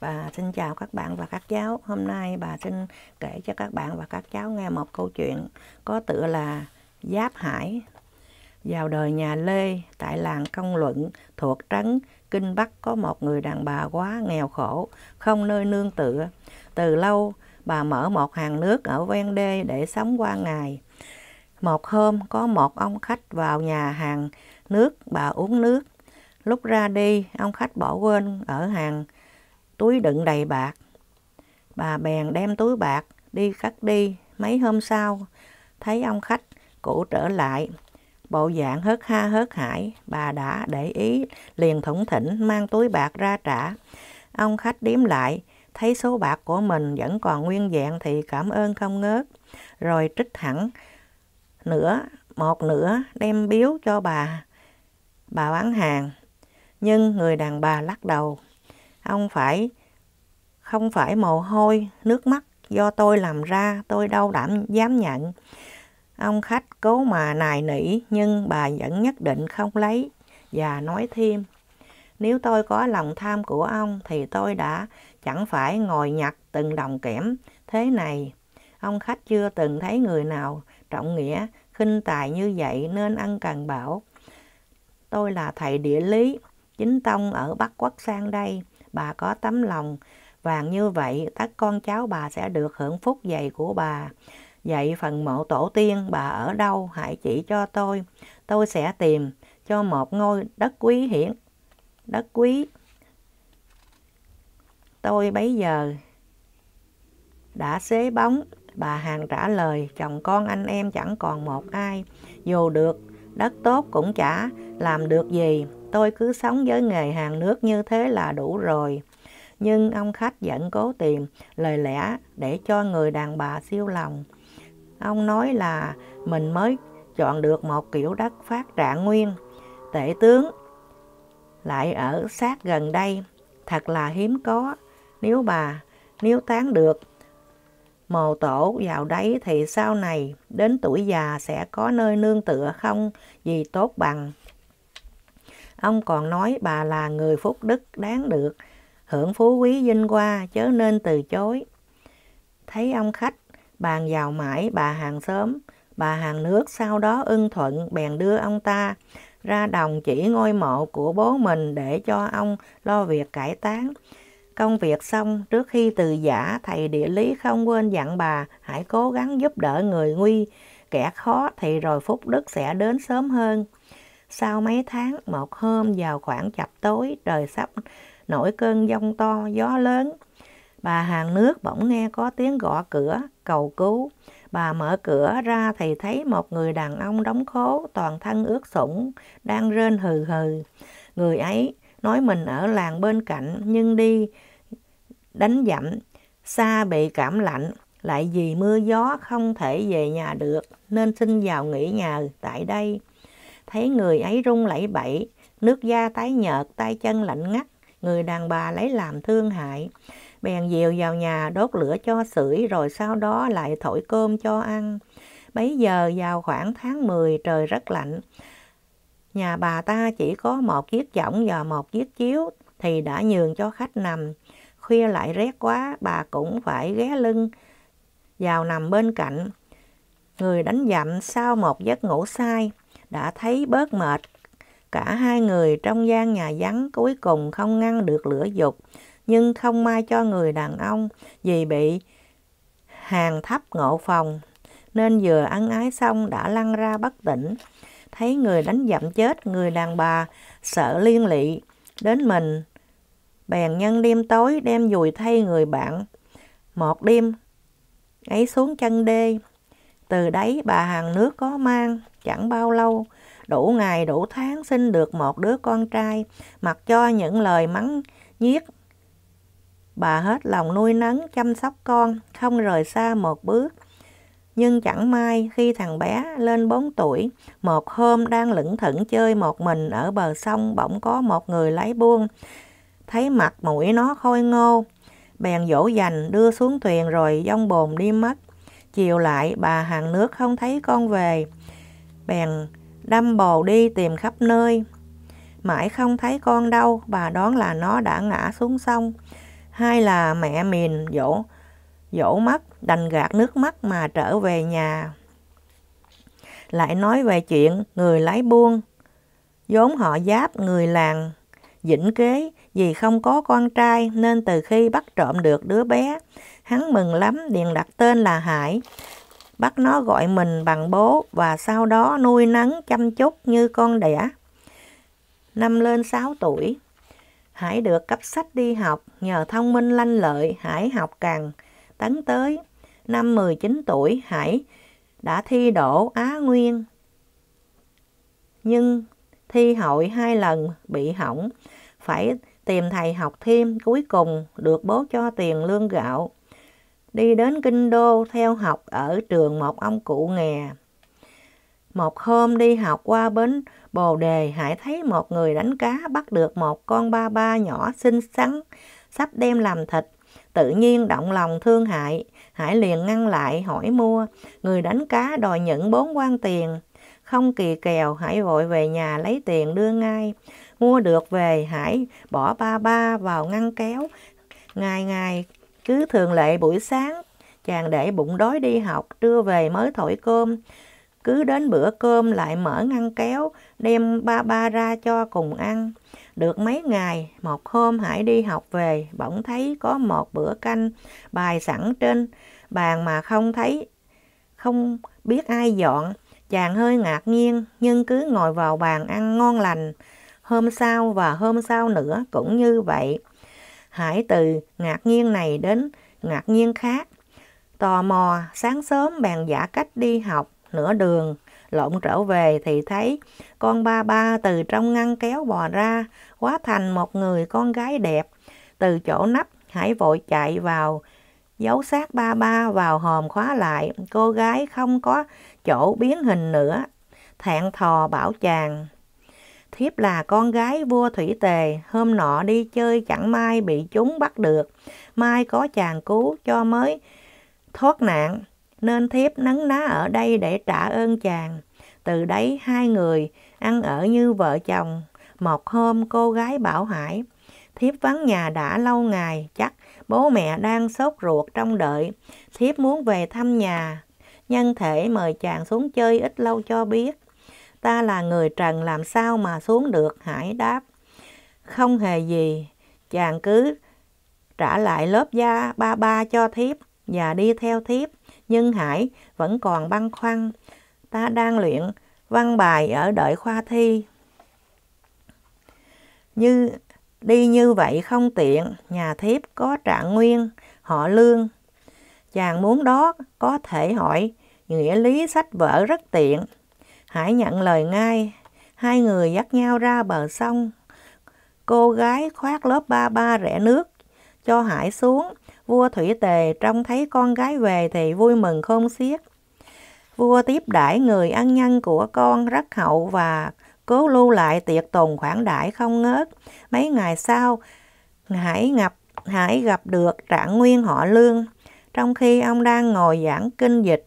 Bà xin chào các bạn và các cháu. Hôm nay bà xin kể cho các bạn và các cháu nghe một câu chuyện có tựa là Giáp Hải. Vào đời nhà Lê, tại làng Công Luận thuộc trấn Kinh Bắc có một người đàn bà quá nghèo khổ, không nơi nương tựa. Từ lâu, bà mở một hàng nước ở ven đê để sống qua ngày. Một hôm, có một ông khách vào nhà hàng nước, bà uống nước. Lúc ra đi, ông khách bỏ quên ở hàng túi đựng đầy bạc. Bà bèn đem túi bạc đi cắt đi. Mấy hôm sau, thấy ông khách cũ trở lại. Bộ dạng hớt ha hớt hải, bà đã để ý liền thủng thỉnh mang túi bạc ra trả. Ông khách điếm lại, thấy số bạc của mình vẫn còn nguyên dạng thì cảm ơn không ngớt. Rồi trích hẳn nửa một nửa đem biếu cho bà. Bà bán hàng, nhưng người đàn bà lắc đầu ông phải không phải mồ hôi nước mắt do tôi làm ra tôi đâu đảm dám nhận ông khách cố mà nài nỉ nhưng bà vẫn nhất định không lấy và nói thêm nếu tôi có lòng tham của ông thì tôi đã chẳng phải ngồi nhặt từng đồng kẽm thế này ông khách chưa từng thấy người nào trọng nghĩa khinh tài như vậy nên ăn cần bảo tôi là thầy địa lý chính tông ở bắc quất sang đây bà có tấm lòng vàng như vậy, tất con cháu bà sẽ được hưởng phúc dày của bà. Vậy phần mộ tổ tiên bà ở đâu hãy chỉ cho tôi. Tôi sẽ tìm cho một ngôi đất quý hiển. Đất quý. Tôi bấy giờ đã xế bóng. Bà hàng trả lời chồng con anh em chẳng còn một ai. Dù được đất tốt cũng chả làm được gì tôi cứ sống với nghề hàng nước như thế là đủ rồi. Nhưng ông khách vẫn cố tìm lời lẽ để cho người đàn bà siêu lòng. Ông nói là mình mới chọn được một kiểu đất phát trạng nguyên, tể tướng, lại ở sát gần đây. Thật là hiếm có, nếu bà, nếu tán được mồ tổ vào đấy thì sau này đến tuổi già sẽ có nơi nương tựa không gì tốt bằng Ông còn nói bà là người phúc đức đáng được, hưởng phú quý vinh hoa chớ nên từ chối. Thấy ông khách, bàn vào mãi bà hàng sớm, bà hàng nước sau đó ưng thuận bèn đưa ông ta ra đồng chỉ ngôi mộ của bố mình để cho ông lo việc cải táng. Công việc xong, trước khi từ giả, thầy địa lý không quên dặn bà hãy cố gắng giúp đỡ người nguy, kẻ khó thì rồi phúc đức sẽ đến sớm hơn. Sau mấy tháng, một hôm vào khoảng chập tối, trời sắp nổi cơn giông to, gió lớn. Bà hàng nước bỗng nghe có tiếng gõ cửa, cầu cứu. Bà mở cửa ra thì thấy một người đàn ông đóng khố, toàn thân ướt sũng, đang rên hừ hừ. Người ấy nói mình ở làng bên cạnh nhưng đi đánh dặm, xa bị cảm lạnh, lại vì mưa gió không thể về nhà được nên xin vào nghỉ nhà tại đây thấy người ấy rung lẩy bẩy, nước da tái nhợt, tay chân lạnh ngắt, người đàn bà lấy làm thương hại. Bèn dìu vào nhà đốt lửa cho sưởi rồi sau đó lại thổi cơm cho ăn. Bấy giờ vào khoảng tháng 10 trời rất lạnh. Nhà bà ta chỉ có một chiếc võng và một chiếc chiếu thì đã nhường cho khách nằm. Khuya lại rét quá, bà cũng phải ghé lưng vào nằm bên cạnh. Người đánh dặm sau một giấc ngủ sai, đã thấy bớt mệt. Cả hai người trong gian nhà vắng cuối cùng không ngăn được lửa dục, nhưng không may cho người đàn ông vì bị hàng thấp ngộ phòng, nên vừa ăn ái xong đã lăn ra bất tỉnh. Thấy người đánh dậm chết, người đàn bà sợ liên lị đến mình. Bèn nhân đêm tối đem dùi thay người bạn. Một đêm ấy xuống chân đê, từ đấy bà hàng nước có mang chẳng bao lâu, đủ ngày đủ tháng sinh được một đứa con trai, mặc cho những lời mắng nhiếc. Bà hết lòng nuôi nấng, chăm sóc con, không rời xa một bước. Nhưng chẳng may khi thằng bé lên 4 tuổi, một hôm đang lững thững chơi một mình ở bờ sông bỗng có một người lấy buông. Thấy mặt mũi nó khôi ngô, bèn dỗ dành đưa xuống thuyền rồi dông bồn đi mất. Chiều lại bà hàng nước không thấy con về, bèn đâm bồ đi tìm khắp nơi mãi không thấy con đâu bà đoán là nó đã ngã xuống sông hay là mẹ mìn dỗ dỗ mắt đành gạt nước mắt mà trở về nhà lại nói về chuyện người lái buôn vốn họ giáp người làng dĩnh kế vì không có con trai nên từ khi bắt trộm được đứa bé hắn mừng lắm liền đặt tên là hải bắt nó gọi mình bằng bố và sau đó nuôi nấng chăm chút như con đẻ. Năm lên 6 tuổi, hãy được cấp sách đi học, nhờ thông minh lanh lợi, hãy học càng tấn tới. Năm 19 tuổi, hãy đã thi đỗ Á Nguyên. Nhưng thi hội hai lần bị hỏng, phải tìm thầy học thêm, cuối cùng được bố cho tiền lương gạo đi đến kinh đô theo học ở trường một ông cụ nghè. Một hôm đi học qua bến Bồ Đề, Hải thấy một người đánh cá bắt được một con ba ba nhỏ xinh xắn, sắp đem làm thịt. Tự nhiên động lòng thương hại, Hải liền ngăn lại hỏi mua. Người đánh cá đòi nhận bốn quan tiền. Không kỳ kèo, Hải vội về nhà lấy tiền đưa ngay. Mua được về, Hải bỏ ba ba vào ngăn kéo. Ngày ngày cứ thường lệ buổi sáng, chàng để bụng đói đi học, trưa về mới thổi cơm. Cứ đến bữa cơm lại mở ngăn kéo, đem ba ba ra cho cùng ăn. Được mấy ngày, một hôm Hải đi học về, bỗng thấy có một bữa canh bài sẵn trên bàn mà không thấy, không biết ai dọn. Chàng hơi ngạc nhiên, nhưng cứ ngồi vào bàn ăn ngon lành. Hôm sau và hôm sau nữa cũng như vậy hãy từ ngạc nhiên này đến ngạc nhiên khác. Tò mò, sáng sớm bèn giả cách đi học, nửa đường, lộn trở về thì thấy con ba ba từ trong ngăn kéo bò ra, hóa thành một người con gái đẹp. Từ chỗ nắp, hãy vội chạy vào, giấu xác ba ba vào hòm khóa lại, cô gái không có chỗ biến hình nữa. Thẹn thò bảo chàng, thiếp là con gái vua thủy tề hôm nọ đi chơi chẳng may bị chúng bắt được mai có chàng cứu cho mới thoát nạn nên thiếp nấn ná ở đây để trả ơn chàng từ đấy hai người ăn ở như vợ chồng một hôm cô gái bảo hải thiếp vắng nhà đã lâu ngày chắc bố mẹ đang sốt ruột trong đợi thiếp muốn về thăm nhà nhân thể mời chàng xuống chơi ít lâu cho biết ta là người trần làm sao mà xuống được hải đáp không hề gì chàng cứ trả lại lớp da ba ba cho thiếp và đi theo thiếp nhưng hải vẫn còn băn khoăn ta đang luyện văn bài ở đợi khoa thi như đi như vậy không tiện nhà thiếp có trạng nguyên họ lương chàng muốn đó có thể hỏi nghĩa lý sách vở rất tiện Hải nhận lời ngay, hai người dắt nhau ra bờ sông. Cô gái khoác lớp ba ba rẽ nước, cho Hải xuống. Vua Thủy Tề trông thấy con gái về thì vui mừng khôn xiết. Vua tiếp đãi người ăn nhân của con rất hậu và cố lưu lại tiệc tùng khoản đãi không ngớt. Mấy ngày sau, Hải gặp Hải gặp được trạng nguyên họ lương trong khi ông đang ngồi giảng kinh dịch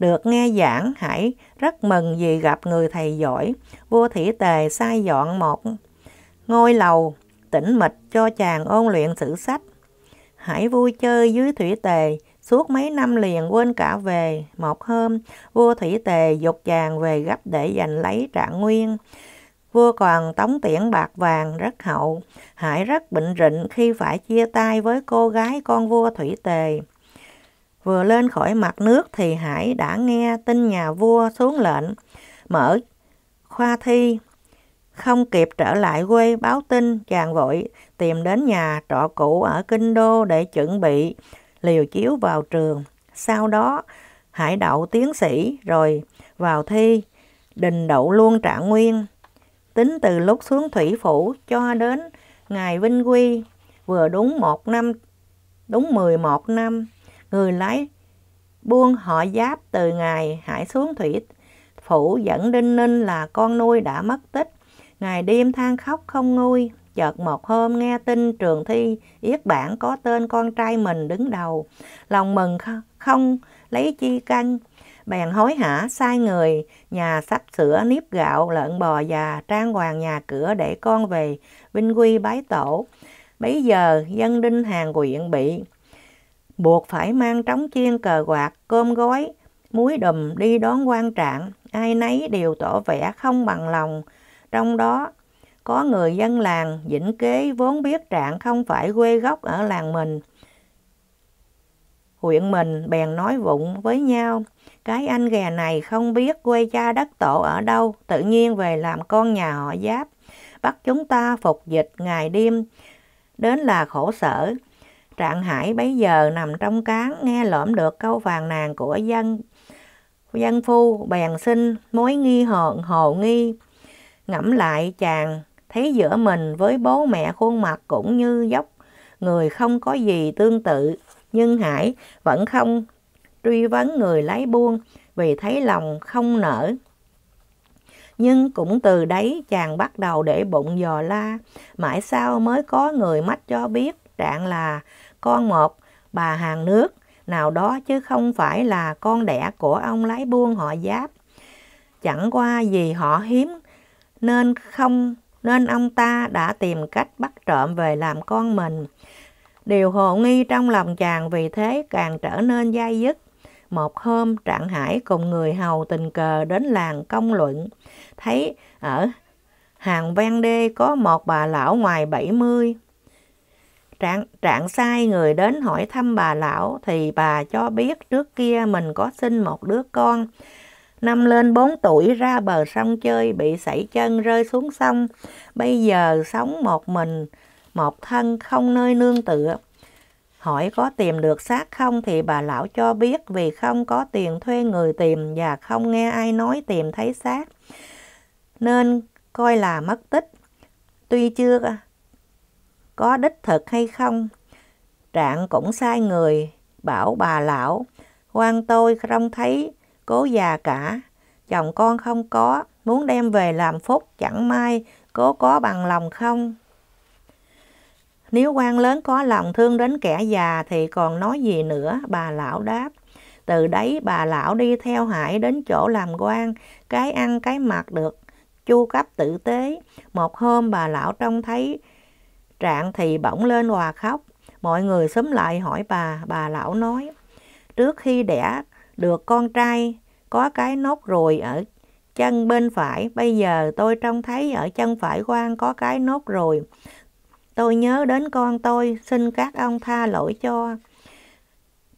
được nghe giảng hãy rất mừng vì gặp người thầy giỏi. Vua Thủy Tề sai dọn một ngôi lầu tĩnh mịch cho chàng ôn luyện sử sách. Hãy vui chơi dưới Thủy Tề, Suốt mấy năm liền quên cả về, một hôm, vua Thủy Tề dục chàng về gấp để giành lấy trạng nguyên. Vua còn tống tiễn bạc vàng rất hậu, Hải rất bệnh rịnh khi phải chia tay với cô gái con vua Thủy Tề. Vừa lên khỏi mặt nước thì Hải đã nghe tin nhà vua xuống lệnh mở khoa thi. Không kịp trở lại quê báo tin, chàng vội tìm đến nhà trọ cũ ở Kinh Đô để chuẩn bị liều chiếu vào trường. Sau đó, Hải đậu tiến sĩ rồi vào thi, đình đậu luôn trạng nguyên. Tính từ lúc xuống thủy phủ cho đến ngày vinh quy, vừa đúng một năm, đúng 11 năm người lái buông họ giáp từ ngài hải xuống thủy phủ dẫn đinh ninh là con nuôi đã mất tích ngài đêm than khóc không nguôi chợt một hôm nghe tin trường thi yết bản có tên con trai mình đứng đầu lòng mừng không lấy chi canh bèn hối hả sai người nhà sắp sửa nếp gạo lợn bò và trang hoàng nhà cửa để con về vinh quy bái tổ bấy giờ dân đinh hàng quyện bị buộc phải mang trống chiên cờ quạt, cơm gói, muối đùm đi đón quan trạng, ai nấy đều tỏ vẻ không bằng lòng. Trong đó, có người dân làng Vĩnh Kế vốn biết trạng không phải quê gốc ở làng mình. Huyện mình bèn nói vụng với nhau, cái anh ghè này không biết quê cha đất tổ ở đâu, tự nhiên về làm con nhà họ giáp, bắt chúng ta phục dịch ngày đêm, đến là khổ sở. Trạng Hải bấy giờ nằm trong cán nghe lõm được câu phàn nàn của dân dân phu bèn sinh mối nghi hờn hồ nghi ngẫm lại chàng thấy giữa mình với bố mẹ khuôn mặt cũng như dốc người không có gì tương tự nhưng hải vẫn không truy vấn người lấy buôn vì thấy lòng không nở nhưng cũng từ đấy chàng bắt đầu để bụng dò la mãi sau mới có người mách cho biết trạng là con một bà hàng nước nào đó chứ không phải là con đẻ của ông lái buôn họ giáp. Chẳng qua vì họ hiếm nên không nên ông ta đã tìm cách bắt trộm về làm con mình. Điều hồ nghi trong lòng chàng vì thế càng trở nên dai dứt. Một hôm Trạng Hải cùng người hầu tình cờ đến làng công luận, thấy ở hàng ven đê có một bà lão ngoài 70, Trạng, trạng sai người đến hỏi thăm bà lão thì bà cho biết trước kia mình có sinh một đứa con. Năm lên 4 tuổi ra bờ sông chơi bị sảy chân rơi xuống sông. Bây giờ sống một mình, một thân không nơi nương tựa. Hỏi có tìm được xác không thì bà lão cho biết vì không có tiền thuê người tìm và không nghe ai nói tìm thấy xác. Nên coi là mất tích. Tuy chưa có đích thực hay không. Trạng cũng sai người, bảo bà lão, quan tôi không thấy, cố già cả, chồng con không có, muốn đem về làm phúc chẳng may, cố có bằng lòng không? Nếu quan lớn có lòng thương đến kẻ già thì còn nói gì nữa, bà lão đáp. Từ đấy bà lão đi theo Hải đến chỗ làm quan, cái ăn cái mặc được, chu cấp tử tế. Một hôm bà lão trông thấy Trạng thì bỗng lên hòa khóc. Mọi người xúm lại hỏi bà, bà lão nói. Trước khi đẻ được con trai, có cái nốt ruồi ở chân bên phải. Bây giờ tôi trông thấy ở chân phải quan có cái nốt ruồi. Tôi nhớ đến con tôi, xin các ông tha lỗi cho.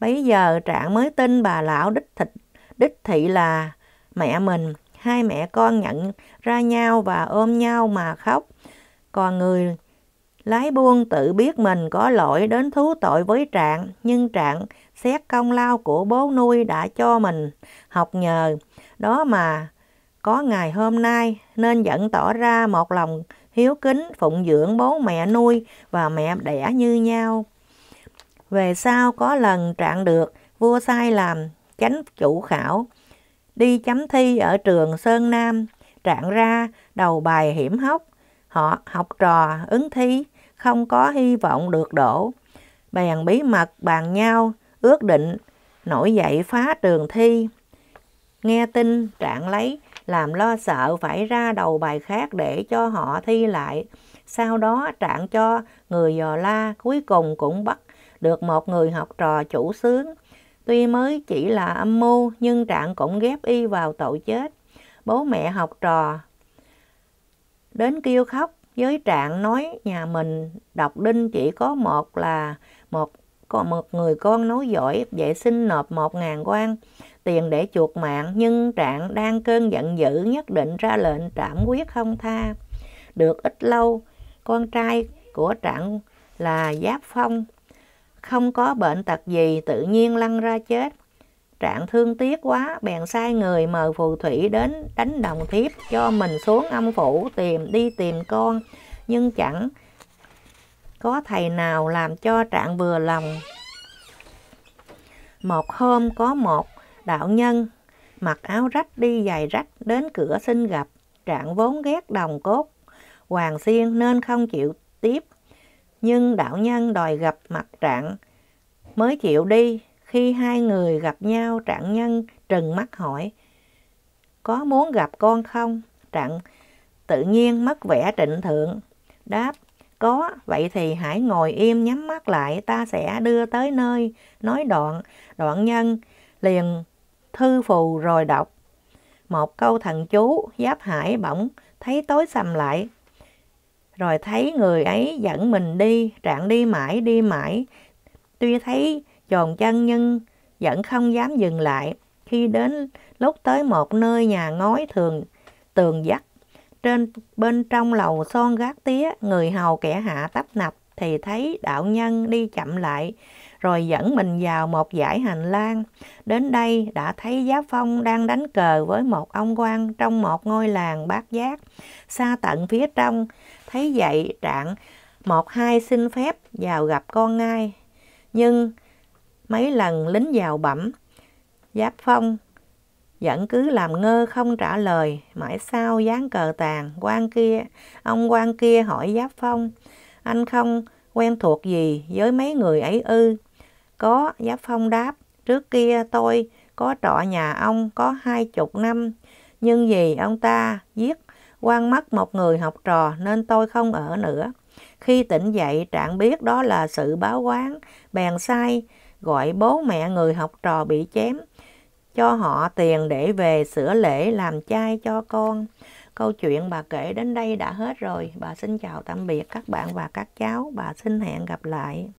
Bây giờ Trạng mới tin bà lão đích thịt, đích thị là mẹ mình. Hai mẹ con nhận ra nhau và ôm nhau mà khóc. Còn người Lái buôn tự biết mình có lỗi đến thú tội với Trạng, nhưng Trạng xét công lao của bố nuôi đã cho mình học nhờ. Đó mà có ngày hôm nay nên vẫn tỏ ra một lòng hiếu kính phụng dưỡng bố mẹ nuôi và mẹ đẻ như nhau. Về sau có lần Trạng được vua sai làm chánh chủ khảo, đi chấm thi ở trường Sơn Nam, Trạng ra đầu bài hiểm hóc, họ học trò ứng thi không có hy vọng được đổ. Bèn bí mật bàn nhau, ước định nổi dậy phá trường thi. Nghe tin trạng lấy, làm lo sợ phải ra đầu bài khác để cho họ thi lại. Sau đó trạng cho người dò la cuối cùng cũng bắt được một người học trò chủ sướng. Tuy mới chỉ là âm mưu nhưng trạng cũng ghép y vào tội chết. Bố mẹ học trò đến kêu khóc Giới trạng nói nhà mình đọc đinh chỉ có một là một có một người con nói giỏi vệ sinh nộp một ngàn quan tiền để chuộc mạng nhưng trạng đang cơn giận dữ nhất định ra lệnh trảm quyết không tha được ít lâu con trai của trạng là giáp phong không có bệnh tật gì tự nhiên lăn ra chết Trạng thương tiếc quá, bèn sai người mời phù thủy đến đánh đồng thiếp cho mình xuống âm phủ tìm đi tìm con. Nhưng chẳng có thầy nào làm cho Trạng vừa lòng. Một hôm có một đạo nhân mặc áo rách đi giày rách đến cửa xin gặp. Trạng vốn ghét đồng cốt, hoàng xiên nên không chịu tiếp. Nhưng đạo nhân đòi gặp mặt Trạng mới chịu đi khi hai người gặp nhau, Trạng Nhân trừng mắt hỏi, có muốn gặp con không? Trạng tự nhiên mất vẻ trịnh thượng, đáp, có, vậy thì hãy ngồi im nhắm mắt lại, ta sẽ đưa tới nơi, nói đoạn, đoạn nhân, liền thư phù rồi đọc. Một câu thần chú, giáp hải bỗng, thấy tối sầm lại. Rồi thấy người ấy dẫn mình đi, trạng đi mãi, đi mãi. Tuy thấy Trồn chân nhân vẫn không dám dừng lại. Khi đến lúc tới một nơi nhà ngói thường tường dắt, trên bên trong lầu son gác tía, người hầu kẻ hạ tấp nập thì thấy đạo nhân đi chậm lại, rồi dẫn mình vào một dãy hành lang. Đến đây đã thấy Giá Phong đang đánh cờ với một ông quan trong một ngôi làng bát giác. Xa tận phía trong, thấy vậy trạng một hai xin phép vào gặp con ngai. Nhưng Mấy lần lính vào bẩm, Giáp Phong vẫn cứ làm ngơ không trả lời. Mãi sau dáng cờ tàn, quan kia, ông quan kia hỏi Giáp Phong, anh không quen thuộc gì với mấy người ấy ư? Có, Giáp Phong đáp, trước kia tôi có trọ nhà ông có hai chục năm, nhưng vì ông ta giết quan mất một người học trò nên tôi không ở nữa. Khi tỉnh dậy, Trạng biết đó là sự báo quán, bèn sai gọi bố mẹ người học trò bị chém, cho họ tiền để về sửa lễ làm chay cho con. Câu chuyện bà kể đến đây đã hết rồi. Bà xin chào tạm biệt các bạn và các cháu. Bà xin hẹn gặp lại.